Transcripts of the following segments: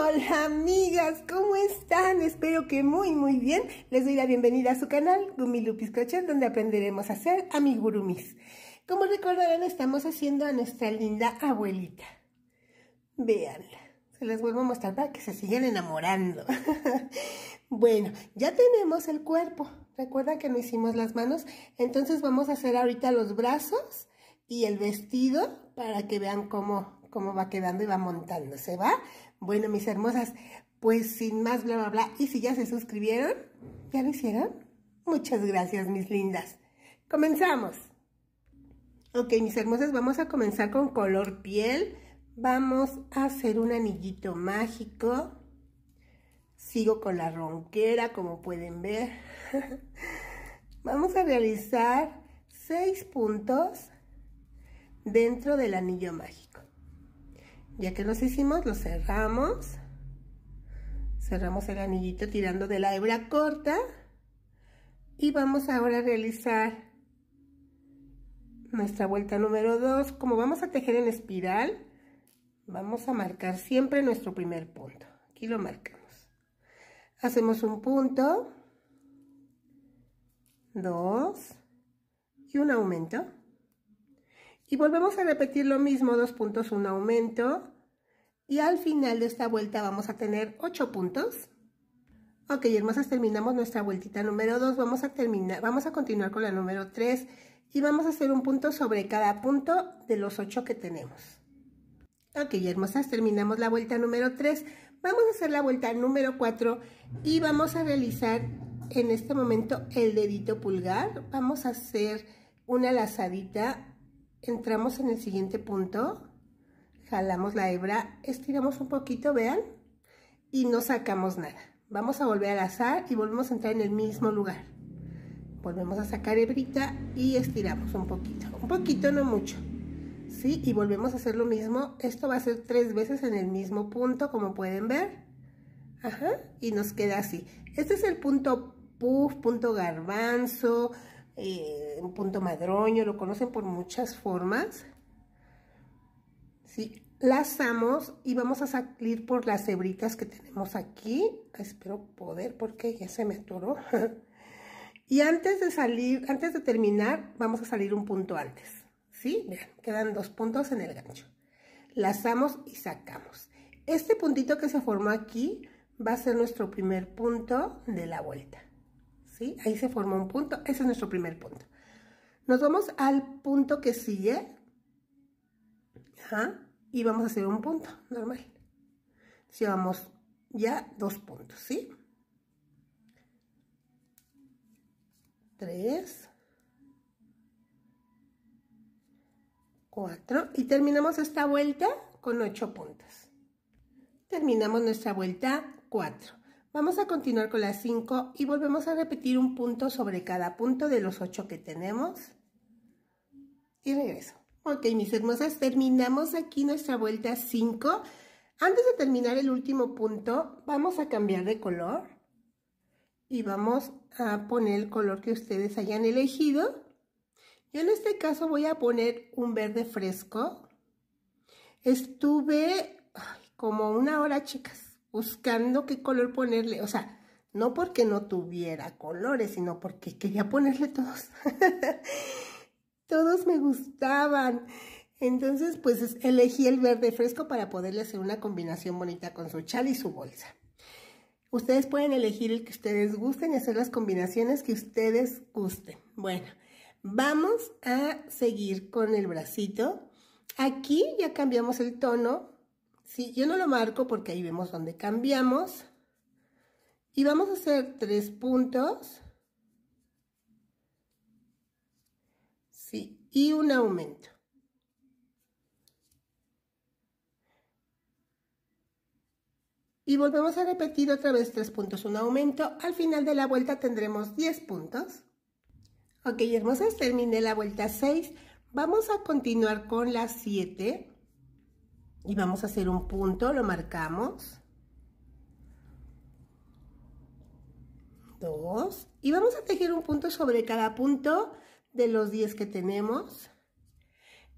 Hola amigas, ¿cómo están? Espero que muy muy bien. Les doy la bienvenida a su canal Gumilupis Crochet, donde aprenderemos a hacer amigurumis. Como recordarán, estamos haciendo a nuestra linda abuelita. Veanla. Se les vuelvo a mostrar para que se sigan enamorando. bueno, ya tenemos el cuerpo. Recuerda que no hicimos las manos. Entonces vamos a hacer ahorita los brazos y el vestido para que vean cómo, cómo va quedando y va montándose, ¿va? Bueno, mis hermosas, pues sin más bla, bla, bla. Y si ya se suscribieron, ¿ya lo hicieron? Muchas gracias, mis lindas. ¡Comenzamos! Ok, mis hermosas, vamos a comenzar con color piel. Vamos a hacer un anillito mágico. Sigo con la ronquera, como pueden ver. vamos a realizar seis puntos dentro del anillo mágico ya que los hicimos, lo cerramos. Cerramos el anillito tirando de la hebra corta. Y vamos ahora a realizar nuestra vuelta número 2. Como vamos a tejer en espiral, vamos a marcar siempre nuestro primer punto. Aquí lo marcamos. Hacemos un punto, dos y un aumento. Y volvemos a repetir lo mismo, dos puntos, un aumento. Y al final de esta vuelta vamos a tener ocho puntos. Ok, hermosas, terminamos nuestra vueltita número 2. Vamos a terminar, vamos a continuar con la número 3 y vamos a hacer un punto sobre cada punto de los ocho que tenemos. Ok, hermosas, terminamos la vuelta número 3. Vamos a hacer la vuelta número 4 y vamos a realizar en este momento el dedito pulgar. Vamos a hacer una lazadita entramos en el siguiente punto, jalamos la hebra, estiramos un poquito, vean, y no sacamos nada. Vamos a volver a azar y volvemos a entrar en el mismo lugar. Volvemos a sacar hebrita y estiramos un poquito, un poquito, no mucho. ¿Sí? Y volvemos a hacer lo mismo. Esto va a ser tres veces en el mismo punto, como pueden ver. Ajá, y nos queda así. Este es el punto puff, punto garbanzo, un eh, punto madroño, lo conocen por muchas formas. ¿sí? Lazamos y vamos a salir por las hebritas que tenemos aquí. Espero poder porque ya se me atoró. y antes de salir, antes de terminar, vamos a salir un punto antes. ¿Sí? quedan dos puntos en el gancho. Lazamos y sacamos. Este puntito que se formó aquí va a ser nuestro primer punto de la vuelta. Ahí se formó un punto, ese es nuestro primer punto. Nos vamos al punto que sigue, y vamos a hacer un punto normal. llevamos ya dos puntos, ¿sí? Tres, cuatro, y terminamos esta vuelta con ocho puntos. Terminamos nuestra vuelta cuatro. Vamos a continuar con las 5 y volvemos a repetir un punto sobre cada punto de los 8 que tenemos. Y regreso. Ok, mis hermosas, terminamos aquí nuestra vuelta 5. Antes de terminar el último punto, vamos a cambiar de color. Y vamos a poner el color que ustedes hayan elegido. Yo en este caso voy a poner un verde fresco. Estuve como una hora, chicas buscando qué color ponerle, o sea, no porque no tuviera colores, sino porque quería ponerle todos. todos me gustaban. Entonces, pues elegí el verde fresco para poderle hacer una combinación bonita con su chal y su bolsa. Ustedes pueden elegir el que ustedes gusten y hacer las combinaciones que ustedes gusten. Bueno, vamos a seguir con el bracito. Aquí ya cambiamos el tono Sí, yo no lo marco porque ahí vemos donde cambiamos. Y vamos a hacer tres puntos. Sí, y un aumento. Y volvemos a repetir otra vez tres puntos, un aumento. Al final de la vuelta tendremos 10 puntos. Ok, hermosas, terminé la vuelta 6. Vamos a continuar con la 7 y vamos a hacer un punto, lo marcamos. Dos. Y vamos a tejer un punto sobre cada punto de los 10 que tenemos.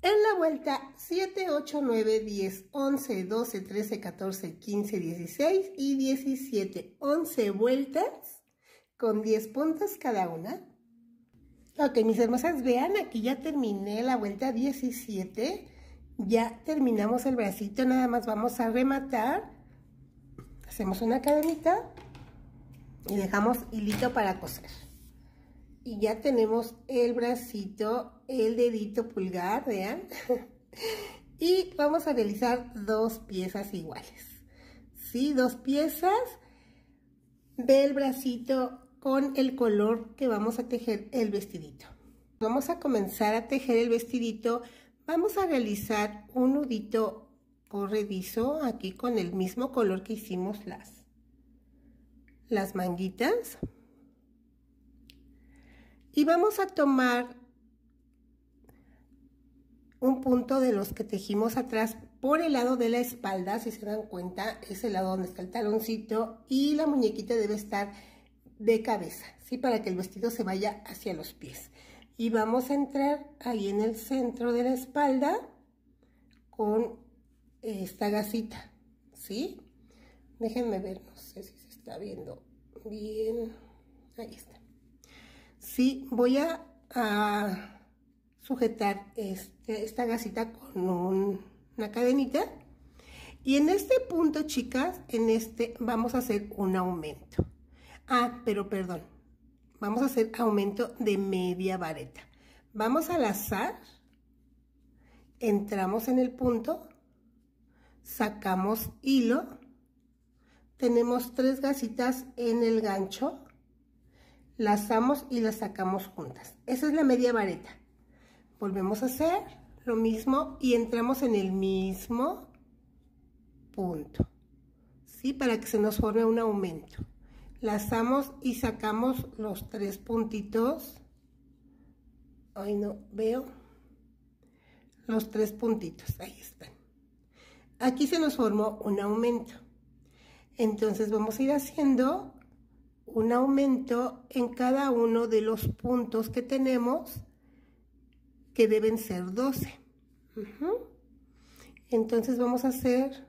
En la vuelta 7, 8, 9, 10, 11, 12, 13, 14, 15, 16 y 17. 11 vueltas con 10 puntos cada una. Ok, mis hermosas, vean, aquí ya terminé la vuelta 17 ya terminamos el bracito, nada más vamos a rematar. Hacemos una cadenita y dejamos hilito para coser. Y ya tenemos el bracito, el dedito pulgar, vean. y vamos a realizar dos piezas iguales. Sí, dos piezas del bracito con el color que vamos a tejer el vestidito. Vamos a comenzar a tejer el vestidito Vamos a realizar un nudito corredizo aquí con el mismo color que hicimos las, las manguitas. Y vamos a tomar un punto de los que tejimos atrás por el lado de la espalda, si se dan cuenta, es el lado donde está el taloncito y la muñequita debe estar de cabeza, ¿sí? Para que el vestido se vaya hacia los pies y vamos a entrar ahí en el centro de la espalda con esta gasita, ¿sí? Déjenme ver, no sé si se está viendo bien. Ahí está. Sí, voy a, sujetar este, esta gasita con una cadenita. Y en este punto, chicas, en este vamos a hacer un aumento. Ah, pero perdón, Vamos a hacer aumento de media vareta. Vamos a azar, entramos en el punto, sacamos hilo, tenemos tres gasitas en el gancho, lazamos y las sacamos juntas. Esa es la media vareta. Volvemos a hacer lo mismo y entramos en el mismo punto. ¿Sí? Para que se nos forme un aumento lazamos y sacamos los tres puntitos Ay no veo los tres puntitos ahí están aquí se nos formó un aumento entonces vamos a ir haciendo un aumento en cada uno de los puntos que tenemos que deben ser 12 entonces vamos a hacer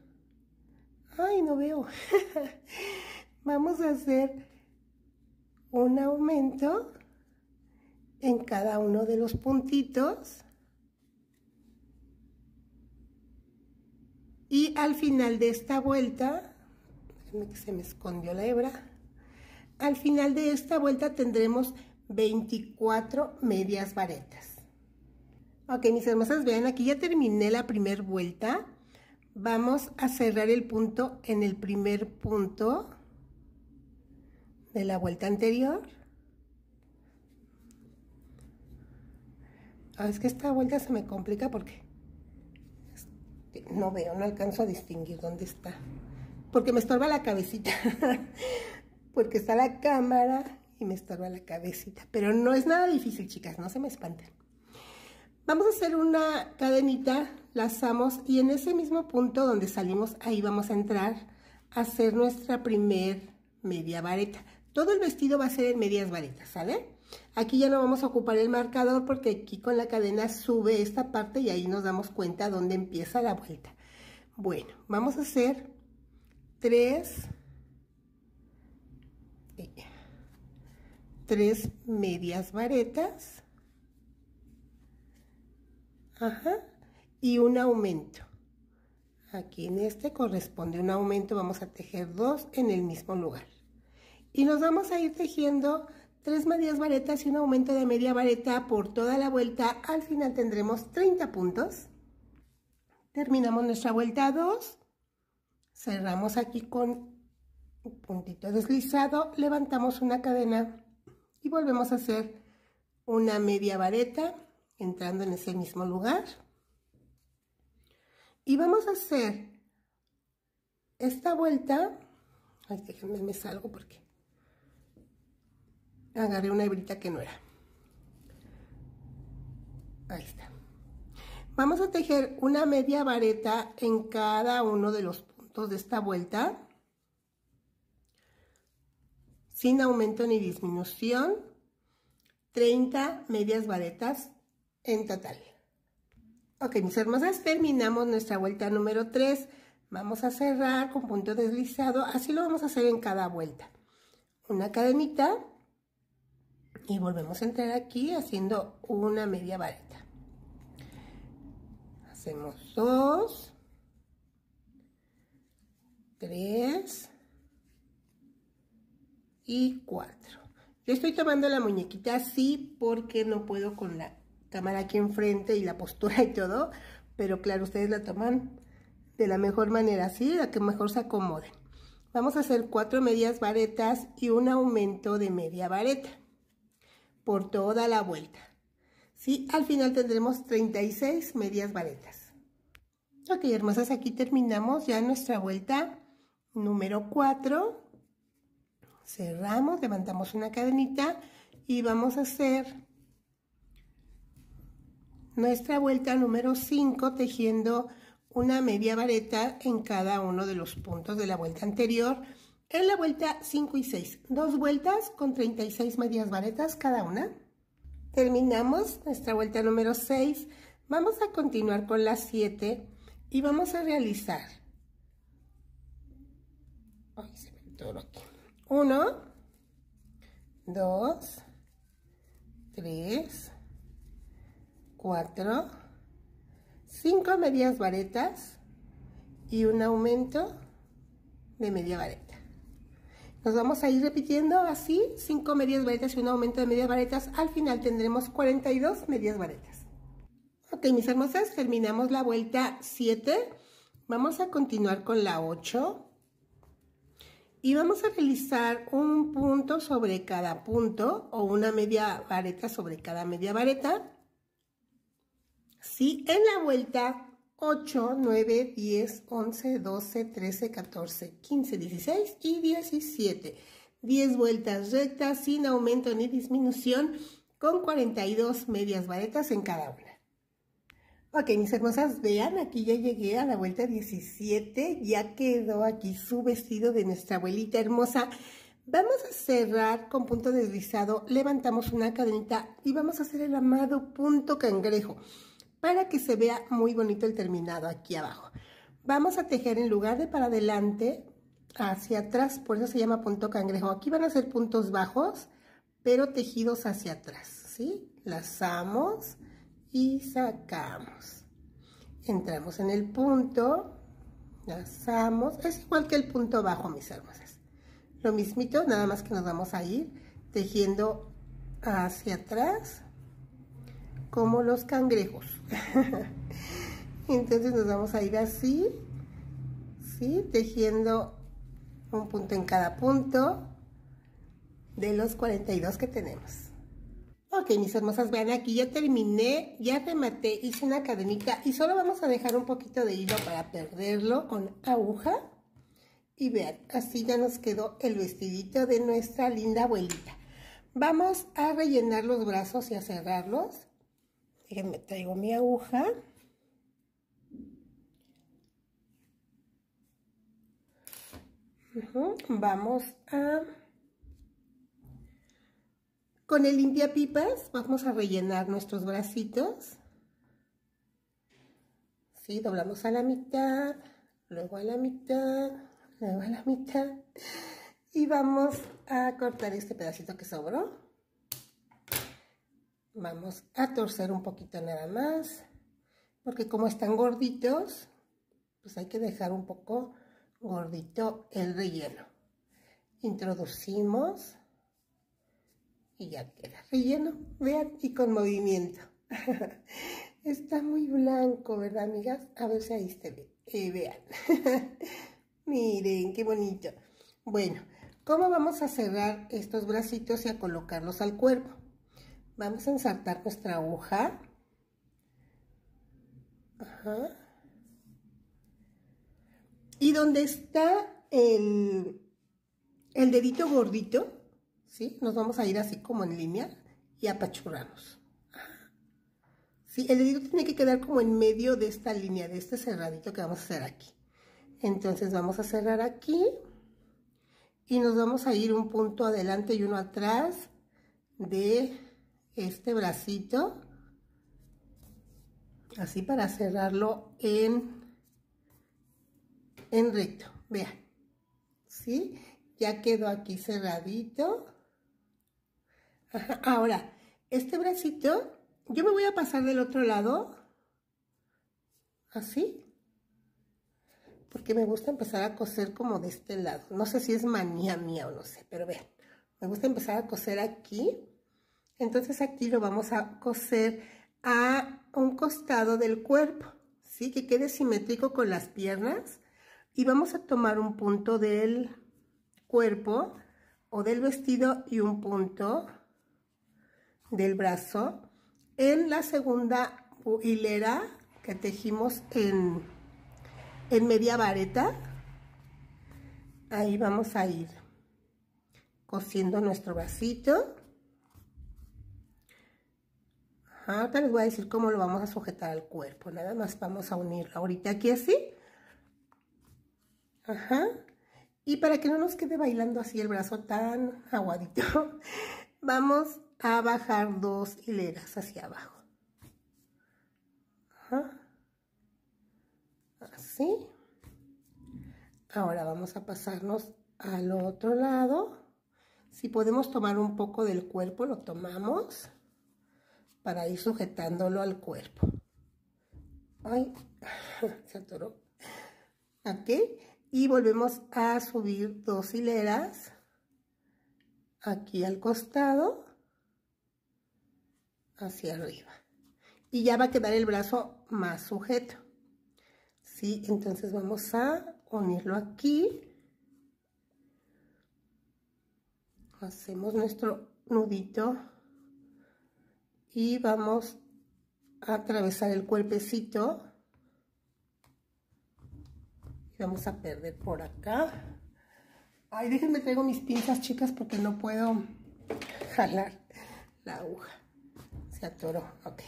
ay no veo vamos a hacer un aumento en cada uno de los puntitos y al final de esta vuelta se me escondió la hebra al final de esta vuelta tendremos 24 medias varetas ok mis hermosas vean aquí ya terminé la primera vuelta vamos a cerrar el punto en el primer punto de la vuelta anterior. Ah, es que esta vuelta se me complica porque no veo, no alcanzo a distinguir dónde está. Porque me estorba la cabecita. porque está la cámara y me estorba la cabecita. Pero no es nada difícil, chicas, no se me espanten. Vamos a hacer una cadenita, lazamos y en ese mismo punto donde salimos, ahí vamos a entrar a hacer nuestra primer media vareta. Todo el vestido va a ser en medias varetas, ¿sale? Aquí ya no vamos a ocupar el marcador porque aquí con la cadena sube esta parte y ahí nos damos cuenta dónde empieza la vuelta. Bueno, vamos a hacer tres eh, tres medias varetas. Ajá, y un aumento. Aquí en este corresponde un aumento, vamos a tejer dos en el mismo lugar. Y nos vamos a ir tejiendo tres medias varetas y un aumento de media vareta por toda la vuelta. Al final tendremos 30 puntos. Terminamos nuestra vuelta 2. Cerramos aquí con un puntito deslizado. Levantamos una cadena y volvemos a hacer una media vareta entrando en ese mismo lugar. Y vamos a hacer esta vuelta. Ay, déjenme, me salgo porque agarré una hebrita que no era. Ahí está. Vamos a tejer una media vareta en cada uno de los puntos de esta vuelta. Sin aumento ni disminución. 30 medias varetas en total. Ok, mis hermosas, terminamos nuestra vuelta número 3. Vamos a cerrar con punto deslizado. Así lo vamos a hacer en cada vuelta. Una cadenita y volvemos a entrar aquí haciendo una media vareta hacemos dos tres y cuatro yo estoy tomando la muñequita así porque no puedo con la cámara aquí enfrente y la postura y todo pero claro ustedes la toman de la mejor manera así la que mejor se acomoden vamos a hacer cuatro medias varetas y un aumento de media vareta por toda la vuelta. si Al final tendremos 36 medias varetas. Ok, hermosas, aquí terminamos ya nuestra vuelta número 4. Cerramos, levantamos una cadenita y vamos a hacer nuestra vuelta número 5 tejiendo una media vareta en cada uno de los puntos de la vuelta anterior en la vuelta 5 y 6, dos vueltas con 36 medias varetas cada una. Terminamos nuestra vuelta número 6. Vamos a continuar con las 7 y vamos a realizar. Ay, se me todo aquí. 1, 2, 3, 4, 5 medias varetas y un aumento de media vareta. Nos vamos a ir repitiendo así, cinco medias varetas y un aumento de medias varetas. Al final tendremos 42 medias varetas. Ok, mis hermosas, terminamos la vuelta 7. Vamos a continuar con la 8. Y vamos a realizar un punto sobre cada punto o una media vareta sobre cada media vareta. Sí, en la vuelta 8, 9, 10, 11, 12, 13, 14, 15, 16 y 17. 10 vueltas rectas sin aumento ni disminución con 42 medias varetas en cada una. Ok, mis hermosas, vean, aquí ya llegué a la vuelta 17, ya quedó aquí su vestido de nuestra abuelita hermosa. Vamos a cerrar con punto deslizado, levantamos una cadenita y vamos a hacer el amado punto cangrejo para que se vea muy bonito el terminado aquí abajo. Vamos a tejer en lugar de para adelante, hacia atrás, por eso se llama punto cangrejo. Aquí van a ser puntos bajos, pero tejidos hacia atrás, ¿sí? Lazamos y sacamos. Entramos en el punto, lazamos, es igual que el punto bajo, mis hermosas. Lo mismito, nada más que nos vamos a ir tejiendo hacia atrás como los cangrejos. Entonces nos vamos a ir así, Tejiendo un punto en cada punto de los 42 que tenemos. Ok, mis hermosas, vean aquí ya terminé, ya rematé, hice una cadenita y solo vamos a dejar un poquito de hilo para perderlo con aguja. Y vean, así ya nos quedó el vestidito de nuestra linda abuelita. Vamos a rellenar los brazos y a cerrarlos. Me traigo mi aguja. Vamos a... Con el limpia pipas, vamos a rellenar nuestros bracitos. ¿Sí? Doblamos a la mitad, luego a la mitad, luego a la mitad. Y vamos a cortar este pedacito que sobró vamos a torcer un poquito nada más porque como están gorditos pues hay que dejar un poco gordito el relleno introducimos y ya queda relleno vean y con movimiento está muy blanco verdad amigas a ver si ahí se ve eh, vean miren qué bonito bueno ¿Cómo vamos a cerrar estos bracitos y a colocarlos al cuerpo? Vamos a ensartar nuestra aguja. Ajá. Y donde está el, el dedito gordito, ¿sí? Nos vamos a ir así como en línea y apachurramos. Sí, el dedito tiene que quedar como en medio de esta línea, de este cerradito que vamos a hacer aquí. Entonces vamos a cerrar aquí y nos vamos a ir un punto adelante y uno atrás de este bracito así para cerrarlo en en recto vean ¿sí? ya quedó aquí cerradito ahora este bracito yo me voy a pasar del otro lado así porque me gusta empezar a coser como de este lado no sé si es manía mía o no sé pero vean me gusta empezar a coser aquí entonces aquí lo vamos a coser a un costado del cuerpo, ¿sí? Que quede simétrico con las piernas. Y vamos a tomar un punto del cuerpo o del vestido y un punto del brazo en la segunda hilera que tejimos en, en media vareta. Ahí vamos a ir cosiendo nuestro vasito. Ahorita les voy a decir cómo lo vamos a sujetar al cuerpo. Nada más vamos a unirlo ahorita aquí así. Ajá. Y para que no nos quede bailando así el brazo tan aguadito, vamos a bajar dos hileras hacia abajo. Ajá. Así. Ahora vamos a pasarnos al otro lado. Si podemos tomar un poco del cuerpo, lo tomamos para ir sujetándolo al cuerpo. Ay, se atoró. Aquí. Y volvemos a subir dos hileras. Aquí al costado. Hacia arriba. Y ya va a quedar el brazo más sujeto. Sí, entonces vamos a unirlo aquí. Hacemos nuestro nudito y vamos a atravesar el cuerpecito y vamos a perder por acá ay déjenme traigo mis pinzas chicas porque no puedo jalar la aguja se atoró ok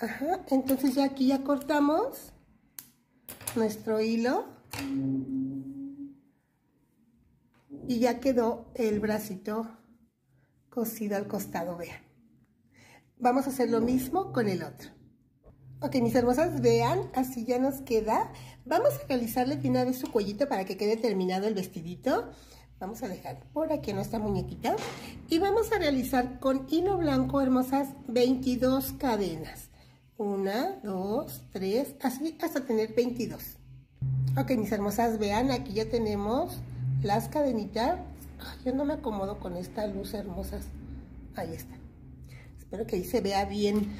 Ajá, entonces ya aquí ya cortamos nuestro hilo y ya quedó el bracito cosido al costado, vean. Vamos a hacer lo mismo con el otro. Ok, mis hermosas, vean, así ya nos queda. Vamos a realizarle de una vez su cuellito para que quede terminado el vestidito. Vamos a dejar por aquí nuestra muñequita. Y vamos a realizar con hilo blanco, hermosas, 22 cadenas. Una, dos, tres, así hasta tener 22. Ok, mis hermosas, vean, aquí ya tenemos las cadenitas. yo no me acomodo con esta luz, hermosas. Ahí está. Espero que ahí se vea bien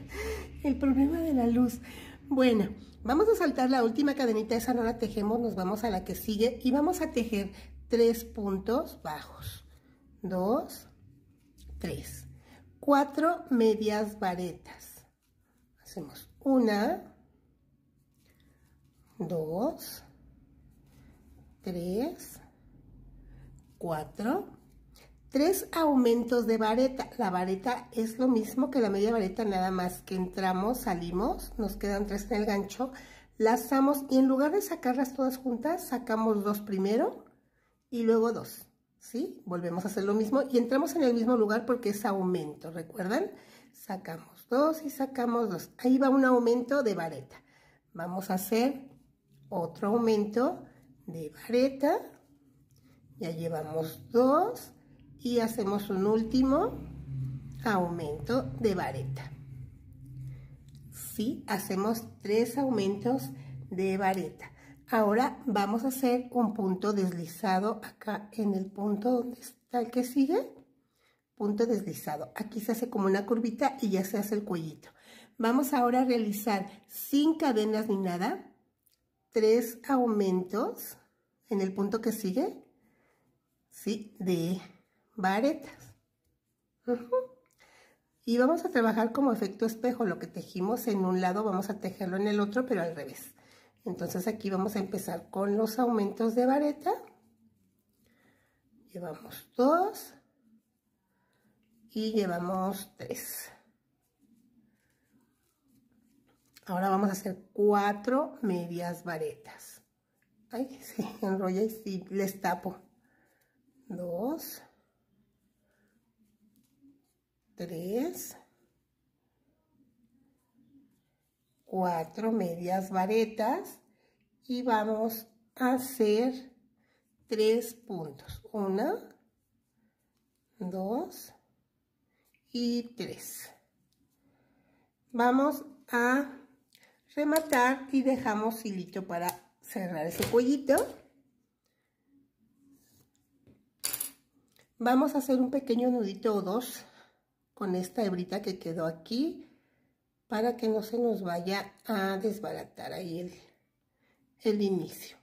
el problema de la luz. Bueno, vamos a saltar la última cadenita, esa no la tejemos, nos vamos a la que sigue y vamos a tejer tres puntos bajos. Dos, tres. Cuatro medias varetas. Hacemos una, dos, tres, cuatro tres aumentos de vareta. La vareta es lo mismo que la media vareta, nada más que entramos, salimos, nos quedan tres en el gancho, lazamos y en lugar de sacarlas todas juntas, sacamos dos primero y luego dos. ¿Sí? Volvemos a hacer lo mismo y entramos en el mismo lugar porque es aumento, ¿recuerdan? Sacamos dos y sacamos dos. Ahí va un aumento de vareta. Vamos a hacer otro aumento de vareta. Ya llevamos dos y hacemos un último aumento de vareta. Sí, hacemos tres aumentos de vareta. Ahora vamos a hacer un punto deslizado acá en el punto donde está el que sigue. Punto deslizado. Aquí se hace como una curvita y ya se hace el cuellito. Vamos ahora a realizar sin cadenas ni nada, tres aumentos en el punto que sigue, ¿sí? De varetas. Y vamos a trabajar como efecto espejo, lo que tejimos en un lado vamos a tejerlo en el otro, pero al revés. Entonces aquí vamos a empezar con los aumentos de vareta. Llevamos dos y llevamos tres. Ahora vamos a hacer cuatro medias varetas. Ay, se enrolla y sí, les tapo. Dos. 3, 4 medias varetas y vamos a hacer 3 puntos. 1, 2 y 3. Vamos a rematar y dejamos hilito para cerrar ese cuellito. Vamos a hacer un pequeño nudito o dos con esta hebrita que quedó aquí para que no se nos vaya a desbaratar ahí el, inicio.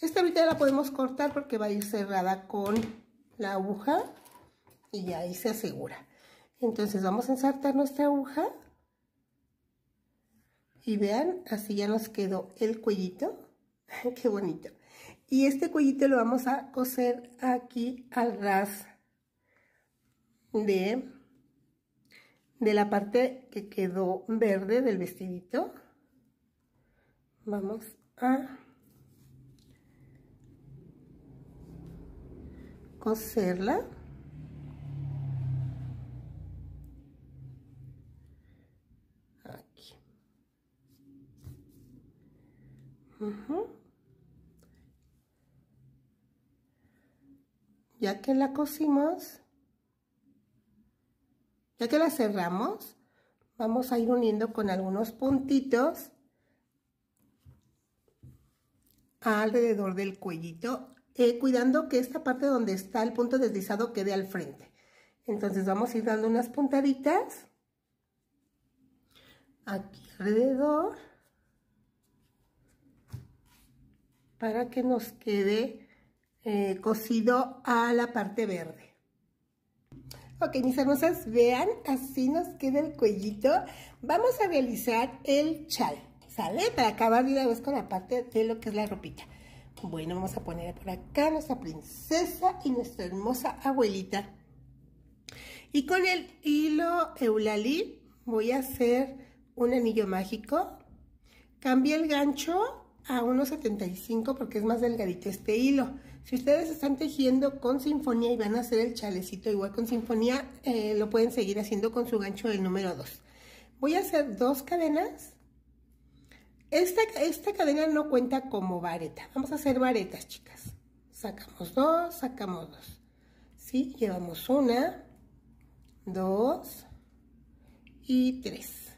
Esta hebrita la podemos cortar porque va a ir cerrada con la aguja y ahí se asegura. Entonces vamos a ensartar nuestra aguja y vean, así ya nos quedó el cuellito. ¡Qué bonito! Y este cuellito lo vamos a coser aquí al ras de, la parte que quedó verde del vestidito. Vamos a coserla. Aquí. Ya que la cosimos, ya que la cerramos, vamos a ir uniendo con algunos puntitos alrededor del cuellito, eh, cuidando que esta parte donde está el punto deslizado quede al frente. Entonces vamos a ir dando unas puntaditas aquí alrededor para que nos quede eh, cosido a la parte verde. Ok, mis hermosas, vean, así nos queda el cuellito. Vamos a realizar el chal, ¿sale? Para acabar de una vez con la parte de lo que es la ropita. Bueno, vamos a poner por acá nuestra princesa y nuestra hermosa abuelita. Y con el hilo Eulalí voy a hacer un anillo mágico. Cambié el gancho a 1.75 porque es más delgadito este hilo. Si ustedes están tejiendo con sinfonía y van a hacer el chalecito igual con sinfonía, eh, lo pueden seguir haciendo con su gancho del número 2. Voy a hacer dos cadenas. Esta, esta cadena no cuenta como vareta. Vamos a hacer varetas, chicas. Sacamos dos, sacamos dos. ¿Sí? Llevamos una, dos y tres.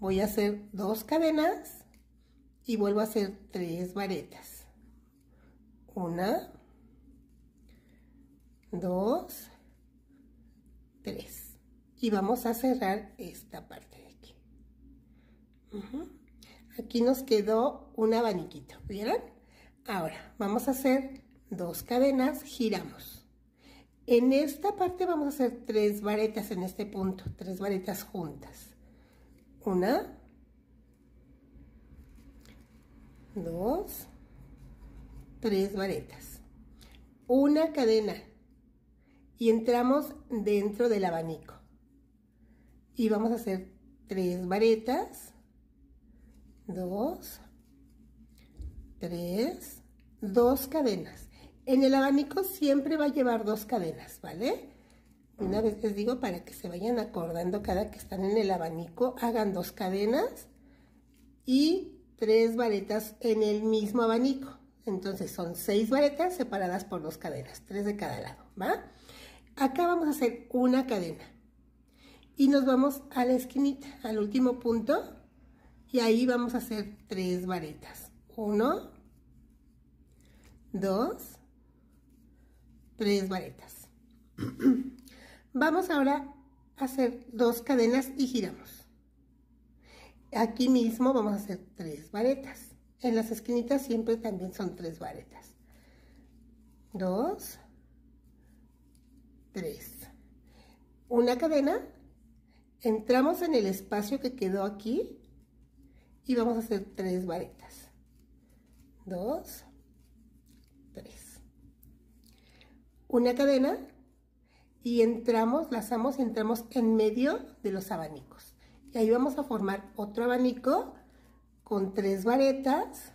Voy a hacer dos cadenas y vuelvo a hacer tres varetas. Una, dos, tres. Y vamos a cerrar esta parte de aquí. Aquí nos quedó un abaniquito, ¿vieron? Ahora, vamos a hacer dos cadenas, giramos. En esta parte vamos a hacer tres varetas en este punto, tres varetas juntas. Una, dos, tres varetas, una cadena y entramos dentro del abanico. Y vamos a hacer tres varetas, dos, tres, dos cadenas. En el abanico siempre va a llevar dos cadenas, ¿vale? Una vez les digo para que se vayan acordando cada que están en el abanico, hagan dos cadenas y tres varetas en el mismo abanico. Entonces son seis varetas separadas por dos cadenas, tres de cada lado, ¿va? Acá vamos a hacer una cadena. Y nos vamos a la esquinita, al último punto. Y ahí vamos a hacer tres varetas. Uno, dos, tres varetas. vamos ahora a hacer dos cadenas y giramos. Aquí mismo vamos a hacer tres varetas en las esquinitas siempre también son tres varetas. Dos, tres. Una cadena, entramos en el espacio que quedó aquí y vamos a hacer tres varetas. Dos, tres. Una cadena y entramos, lazamos, entramos en medio de los abanicos. Y ahí vamos a formar otro abanico con tres varetas,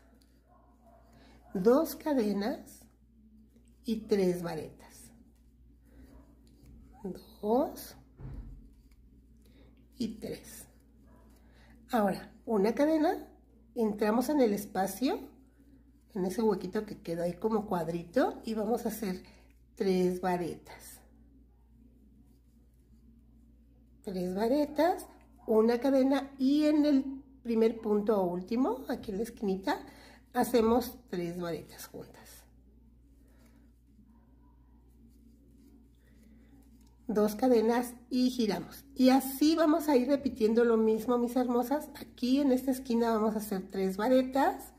dos cadenas y tres varetas. Dos y tres. Ahora, una cadena, entramos en el espacio, en ese huequito que queda ahí como cuadrito y vamos a hacer tres varetas. Tres varetas, una cadena y en el primer punto o último, aquí en la esquinita, hacemos tres varetas juntas. Dos cadenas y giramos. Y así vamos a ir repitiendo lo mismo, mis hermosas. Aquí en esta esquina vamos a hacer tres varetas.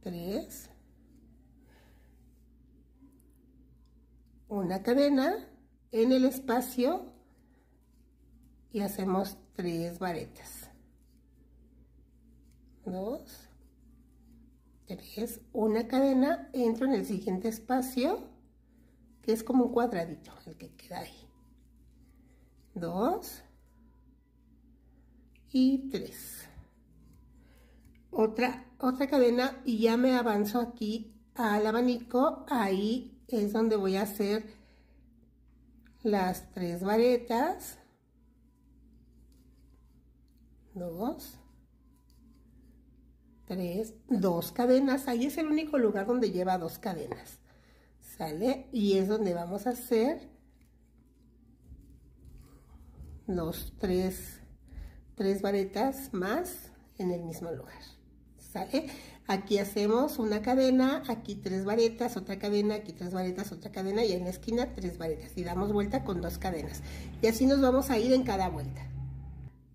Tres. Una cadena en el espacio y hacemos tres varetas. Dos, tres, una cadena, entro en el siguiente espacio, que es como un cuadradito, el que queda ahí. Dos y tres. Otra, otra cadena y ya me avanzo aquí al abanico, ahí es donde voy a hacer las tres varetas 2, 3, dos cadenas. Ahí es el único lugar donde lleva dos cadenas. ¿Sale? Y es donde vamos a hacer los tres, tres varetas más en el mismo lugar. ¿Sale? Aquí hacemos una cadena, aquí tres varetas, otra cadena, aquí tres varetas, otra cadena y en la esquina tres varetas. Y damos vuelta con dos cadenas. Y así nos vamos a ir en cada vuelta.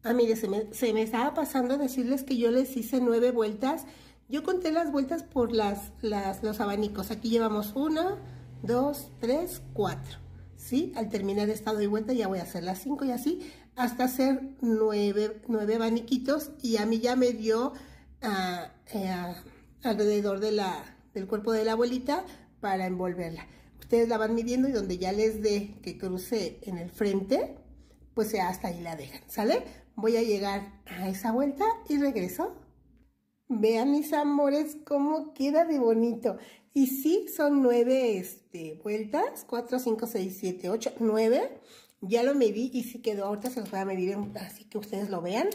Ah, mire, se me, estaba pasando decirles que yo les hice nueve vueltas. Yo conté las vueltas por las, los abanicos. Aquí llevamos una, dos, tres, cuatro. ¿Sí? Al terminar esta doy vuelta ya voy a hacer las cinco y así hasta hacer nueve, nueve abaniquitos y a mí ya me dio ah, eh, alrededor de la, del cuerpo de la abuelita para envolverla. Ustedes la van midiendo y donde ya les dé que cruce en el frente, pues hasta ahí la dejan, ¿sale? Voy a llegar a esa vuelta y regreso. Vean mis amores cómo queda de bonito. Y sí, son nueve este, vueltas, cuatro, cinco, seis, siete, ocho, nueve. Ya lo medí y sí quedó. Ahorita se los voy a medir, así que ustedes lo vean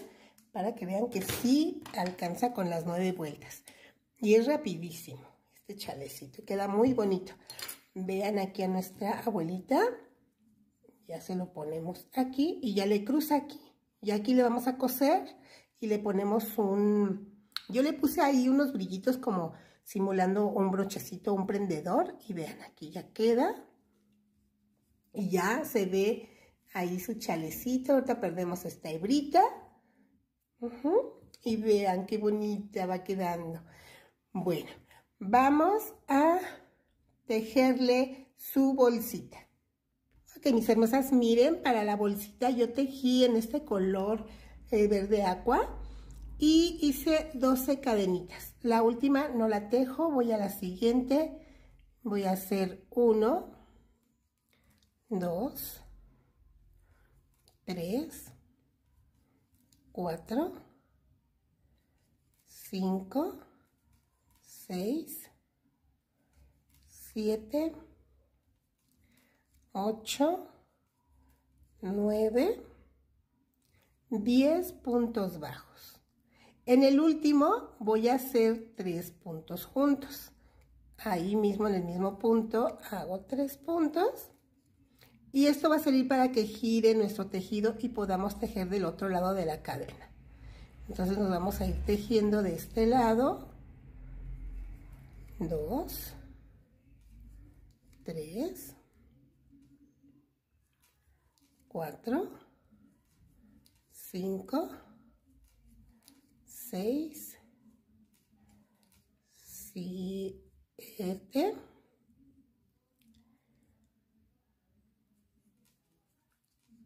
para que vean que sí alcanza con las nueve vueltas. Y es rapidísimo este chalecito, queda muy bonito. Vean aquí a nuestra abuelita. Ya se lo ponemos aquí y ya le cruza aquí. Y aquí le vamos a coser y le ponemos un... Yo le puse ahí unos brillitos como simulando un brochecito, un prendedor. Y vean, aquí ya queda. Y ya se ve ahí su chalecito. Ahorita perdemos esta hebrita. Y vean qué bonita va quedando. Bueno, vamos a tejerle su bolsita mis hermosas miren para la bolsita yo tejí en este color eh, verde agua y hice 12 cadenitas la última no la tejo voy a la siguiente voy a hacer 1 2 3 4 5 6 7 8, 9, 10 puntos bajos. En el último voy a hacer 3 puntos juntos. Ahí mismo en el mismo punto hago 3 puntos. Y esto va a servir para que gire nuestro tejido y podamos tejer del otro lado de la cadena. Entonces nos vamos a ir tejiendo de este lado. 2, 3, 4, 5, 6, 7,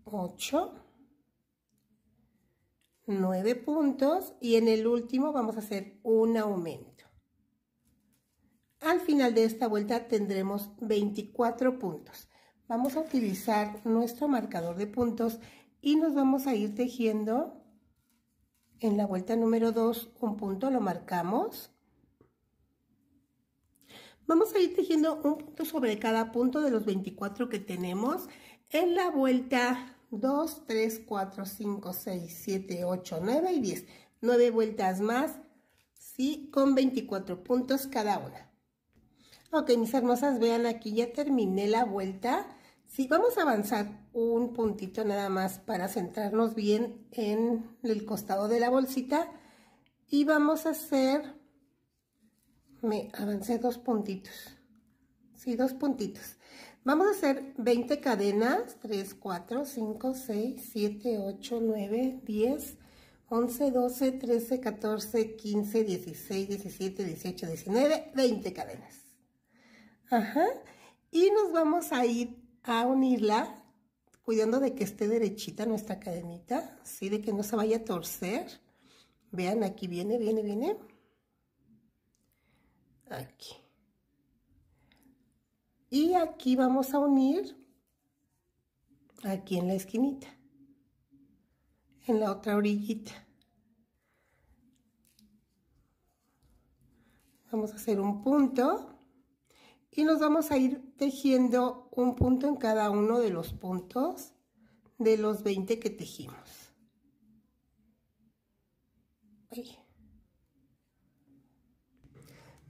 8, 9 puntos y en el último vamos a hacer un aumento. Al final de esta vuelta tendremos 24 puntos vamos a utilizar nuestro marcador de puntos y nos vamos a ir tejiendo en la vuelta número 2 un punto lo marcamos vamos a ir tejiendo un punto sobre cada punto de los 24 que tenemos en la vuelta 2, 3, 4, 5, 6, 7, 8, 9 y 10 9 vueltas más ¿sí? con 24 puntos cada una ok mis hermosas vean aquí ya terminé la vuelta Sí, vamos a avanzar un puntito nada más para centrarnos bien en el costado de la bolsita y vamos a hacer, me avancé dos puntitos, sí, dos puntitos. Vamos a hacer 20 cadenas, 3, 4, 5, 6, 7, 8, 9, 10, 11, 12, 13, 14, 15, 16, 17, 18, 19, 20 cadenas. Ajá. Y nos vamos a ir a unirla, cuidando de que esté derechita nuestra cadenita, así De que no se vaya a torcer. Vean, aquí viene, viene, viene. Aquí. Y aquí vamos a unir, aquí en la esquinita, en la otra orillita. Vamos a hacer un punto y nos vamos a ir tejiendo un punto en cada uno de los puntos de los 20 que tejimos.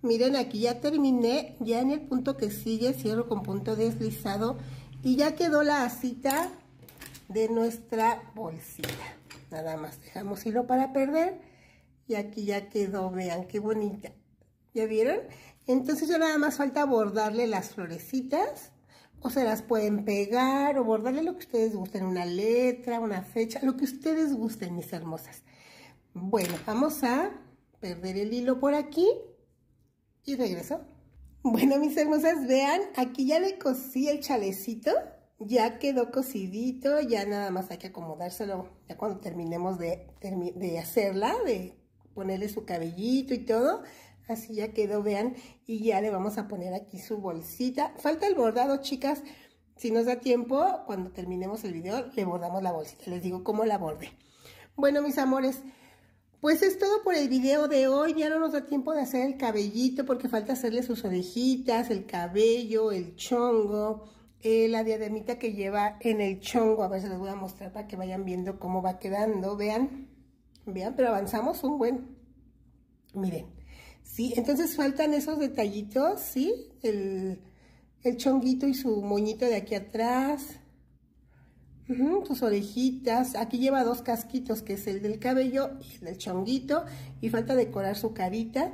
Miren, aquí ya terminé, ya en el punto que sigue cierro con punto deslizado y ya quedó la asita de nuestra bolsita. Nada más dejamos hilo para perder y aquí ya quedó, vean qué bonita. ¿Ya vieron? Entonces ya nada más falta bordarle las florecitas o se las pueden pegar o bordarle lo que ustedes gusten, una letra, una fecha, lo que ustedes gusten, mis hermosas. Bueno, vamos a perder el hilo por aquí y regreso. Bueno, mis hermosas, vean, aquí ya le cosí el chalecito, ya quedó cosidito, ya nada más hay que acomodárselo ya cuando terminemos de, de hacerla, de ponerle su cabellito y todo, Así ya quedó, vean, y ya le vamos a poner aquí su bolsita. Falta el bordado, chicas. Si nos da tiempo, cuando terminemos el video, le bordamos la bolsita. Les digo cómo la borde. Bueno, mis amores, pues es todo por el video de hoy. Ya no nos da tiempo de hacer el cabellito porque falta hacerle sus orejitas, el cabello, el chongo, eh, la diademita que lleva en el chongo. A ver, si les voy a mostrar para que vayan viendo cómo va quedando. Vean, vean, pero avanzamos un buen. Miren, ¿sí? Entonces faltan esos detallitos, ¿sí? El, chonguito y su moñito de aquí atrás. tus orejitas. Aquí lleva dos casquitos, que es el del cabello y el del chonguito. Y falta decorar su carita.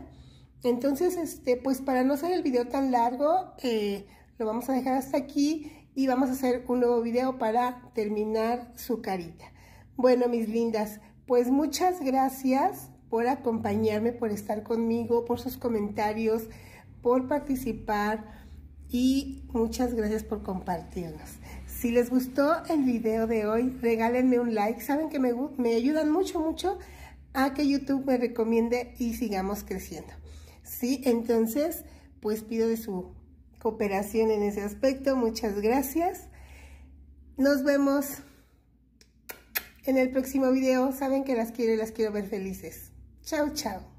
Entonces, este, pues para no hacer el video tan largo, eh, lo vamos a dejar hasta aquí. Y vamos a hacer un nuevo video para terminar su carita. Bueno, mis lindas, pues muchas gracias por acompañarme, por estar conmigo, por sus comentarios, por participar y muchas gracias por compartirnos. Si les gustó el video de hoy, regálenme un like. Saben que me, me ayudan mucho, mucho a que YouTube me recomiende y sigamos creciendo. Sí, entonces, pues pido de su cooperación en ese aspecto. Muchas gracias. Nos vemos en el próximo video. Saben que las quiero y las quiero ver felices. Tchau, tchau.